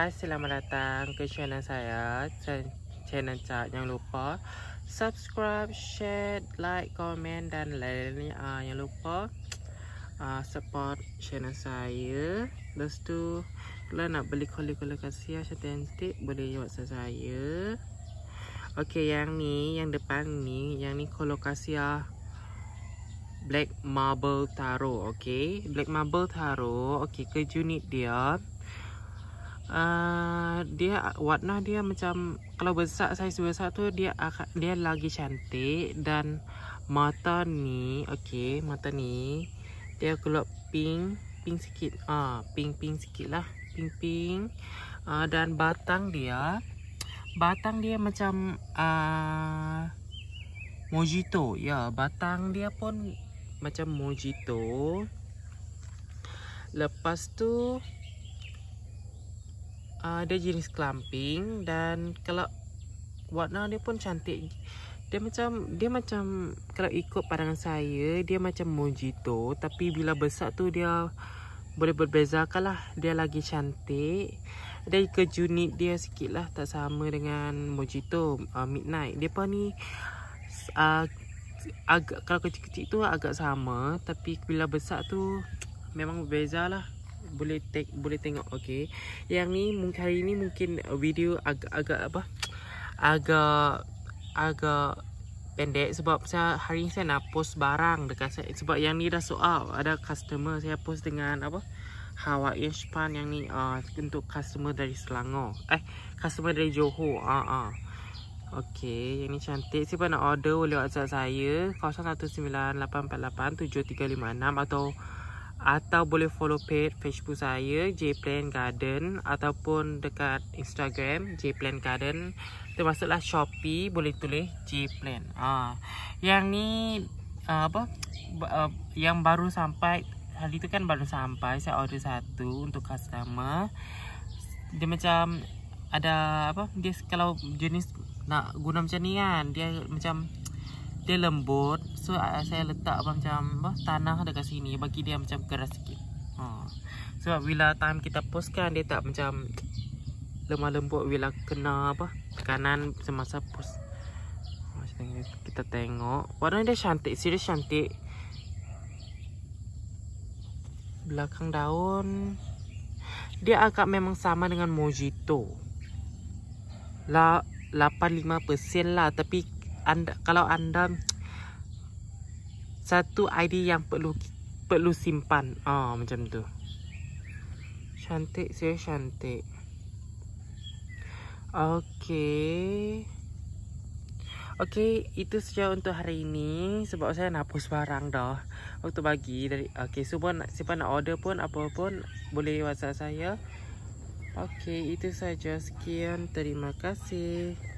guys, selamat datang ke channel saya Channel Cak Jangan lupa subscribe, share, like, komen dan lain-lain uh, ah, Jangan lupa uh, support channel saya Lepas tu, kalau nak beli kuali-kuali kasih yang cantik Boleh whatsapp saya Okay, yang ni, yang depan ni Yang ni kolokasi lah Black Marble Taro, okay Black Marble Taro, okay, ke unit dia uh, dia warna dia macam kalau besar saiz besar tu dia dia lagi cantik dan mata ni okey mata ni dia keluar pink pink sikit ah uh, pink pink sikit lah pink pink uh, dan batang dia batang dia macam uh, mojito ya yeah, batang dia pun macam mojito lepas tu uh, dia jenis clumping dan kalau warna dia pun cantik dia macam dia macam kalau ikut pandangan saya dia macam mojito tapi bila besar tu dia boleh berbeza kalah dia lagi cantik ada kejunit dia sikit lah tak sama dengan mojito uh, midnight dia pun ni uh, agak kalau kecil-kecil tu agak sama tapi bila besar tu memang berbeza lah boleh take boleh tengok okey. Yang ni mungkin hari ni mungkin video agak agak apa? Agak agak pendek sebab saya hari ni saya nak post barang dekat saya sebab yang ni dah soal ada customer saya post dengan apa? Hawaiian Japan yang ni uh, untuk customer dari Selangor. Eh, customer dari Johor. Ah uh, ah. Uh. Okey, yang ni cantik. Siapa nak order boleh WhatsApp saya 0198487356 atau atau boleh follow page Facebook saya Jplan Garden Ataupun dekat Instagram Jplan Garden Termasuklah Shopee Boleh tulis Jplan ah. Yang ni uh, Apa uh, Yang baru sampai Hari tu kan baru sampai Saya order satu Untuk customer Dia macam Ada apa Dia kalau jenis Nak guna macam ni kan Dia macam dia lembut so saya letak macam bah, tanah dekat sini bagi dia macam keras sikit ha. sebab bila time kita poskan dia tak macam lemah lembut bila kena apa tekanan semasa pos, ha, kita tengok warna dia cantik serius cantik belakang daun dia agak memang sama dengan mojito la 85% lah tapi anda kalau anda satu ID yang perlu perlu simpan. Ah oh, macam tu. Cantik, saya cantik. Okey. Okey, itu saja untuk hari ini sebab saya nak post barang dah. waktu pagi dari okey, so pun siapa nak order pun apa pun boleh WhatsApp saya. Okey, itu saja. Sekian, terima kasih.